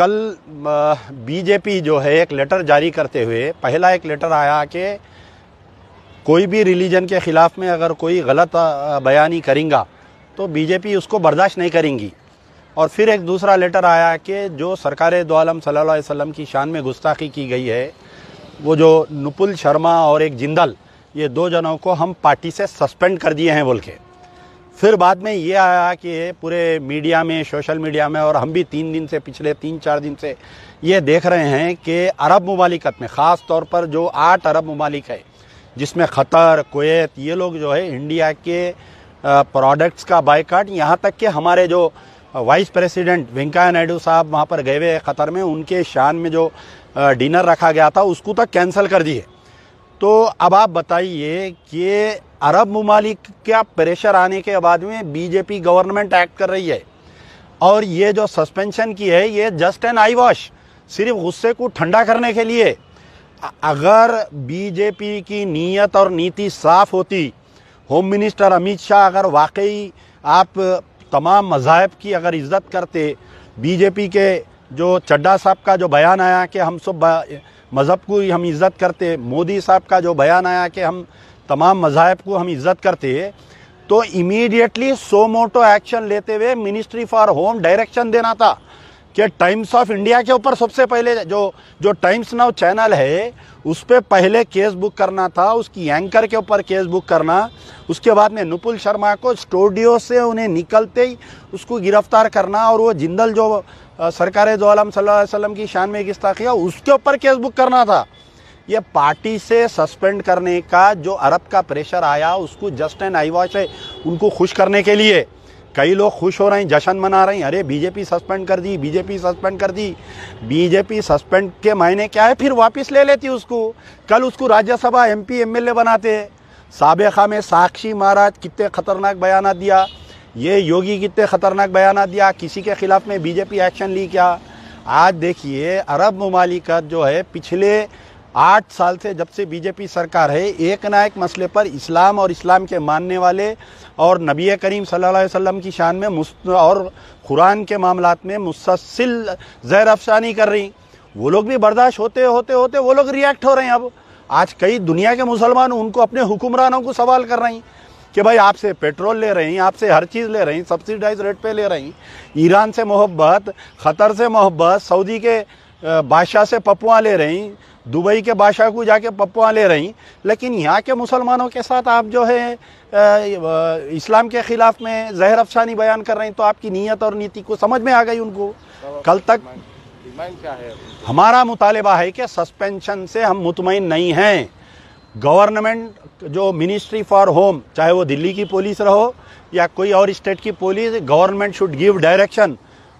कल बीजेपी जो है एक लेटर जारी करते हुए पहला एक लेटर आया कि कोई भी रिलीजन के ख़िलाफ़ में अगर कोई गलत बयानी करेंगा तो बीजेपी उसको बर्दाश्त नहीं करेंगी और फिर एक दूसरा लेटर आया कि जो सरकार दोम सल्ला वसम की शान में गुस्ताखी की गई है वो जो नुपुल शर्मा और एक जिंदल ये दो जनों को हम पार्टी से सस्पेंड कर दिए हैं बोल के फिर बाद में ये आया कि पूरे मीडिया में सोशल मीडिया में और हम भी तीन दिन से पिछले तीन चार दिन से ये देख रहे हैं कि अरब ममालिकत में ख़ास तौर पर जो आठ अरब ममालिक है जिसमें ख़तर कोत ये लोग जो है इंडिया के प्रोडक्ट्स का बाइकाट यहाँ तक कि हमारे जो वाइस प्रेसिडेंट वेंकैया नायडू साहब वहाँ पर गए हुए ख़तर में उनके शान में जो डिनर रखा गया था उसको तक तो कैंसिल कर दिए तो अब आप बताइए कि अरब ममालिक क्या प्रेशर आने के बाद में बीजेपी गवर्नमेंट एक्ट कर रही है और ये जो सस्पेंशन की है ये जस्ट एन आई वॉश सिर्फ गुस्से को ठंडा करने के लिए अगर बीजेपी की नीयत और नीति साफ होती होम मिनिस्टर अमित शाह अगर वाकई आप तमाम मज़ाहब की अगर इज़्ज़त करते बीजेपी के जो चड्डा साहब का जो बयान आया कि हम सब मज़हब को हम इज़्ज़त करते मोदी साहब का जो बयान आया कि हम तमाम मज़ाहब को हम इज़्ज़त करते तो इमीडिएटली सो मोटो एक्शन लेते हुए मिनिस्ट्री फॉर होम डायरेक्शन देना था कि टाइम्स ऑफ इंडिया के ऊपर सबसे पहले जो जो टाइम्स नाउ चैनल है उस पर पहले केस बुक करना था उसकी एंकर के ऊपर केस बुक करना उसके बाद में नुपुल शर्मा को स्टूडियो से उन्हें निकलते ही उसको गिरफ्तार करना और वो जिंदल जो सरकार जो आलम सल्लम की शान में गिस्ता किया उसके ऊपर केस बुक करना था ये पार्टी से सस्पेंड करने का जो अरब का प्रेशर आया उसको जस्ट एंड आई वॉश है उनको खुश करने के लिए कई लोग खुश हो रहे हैं जश्न मना रहे हैं अरे बीजेपी सस्पेंड कर दी बीजेपी सस्पेंड कर दी बीजेपी सस्पेंड के मायने क्या है फिर वापस ले लेती उसको कल उसको राज्यसभा एमपी एमएलए बनाते साबिका में साक्षी महाराज कितने खतरनाक बयान दिया ये योगी कितने ख़तरनाक बयान दिया किसी के ख़िलाफ़ में बीजेपी एक्शन ली क्या आज देखिए अरब ममालिकत जो है पिछले आठ साल से जब से बीजेपी सरकार है एक ना एक मसले पर इस्लाम और इस्लाम के मानने वाले और नबी करीम सल्लल्लाहु अलैहि वसल्लम की शान में और कुरान के मामला में मुसलसिल जहर अफसानी कर रही वो लोग भी बर्दाश्त होते होते होते वो लोग रिएक्ट हो रहे हैं अब आज कई दुनिया के मुसलमान उनको अपने हुक्मरानों को सवाल कर रही कि भाई आपसे पेट्रोल ले रही आपसे हर चीज़ ले रही सब्सिडाइज रेट पे ले रही ईरान से मोहब्बत ख़तर से मोहब्बत सऊदी के बादशाह से पपुआ ले रही दुबई के बादशाह को जाके पपुआ ले रही लेकिन यहाँ के मुसलमानों के साथ आप जो है इस्लाम के ख़िलाफ़ में जहर अफसानी बयान कर रही तो आपकी नीयत और नीति को समझ में आ गई उनको कल तक क्या है हमारा मुतालबा है कि सस्पेंशन से हम मुतमिन नहीं हैं गवर्नमेंट जो मिनिस्ट्री फॉर होम चाहे वो दिल्ली की पुलिस रहो या कोई और स्टेट की police government should give direction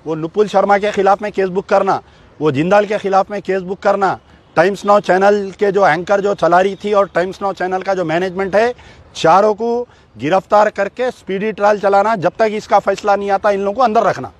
वो नुपुल शर्मा के खिलाफ में केस बुक करना वो जिंदाल के खिलाफ में केस बुक करना टाइम्स नाउ चैनल के जो एंकर जो चला रही थी और टाइम्स नाउ चैनल का जो मैनेजमेंट है चारों को गिरफ्तार करके स्पीडी ट्रायल चलाना जब तक इसका फैसला नहीं आता इन लोगों को अंदर रखना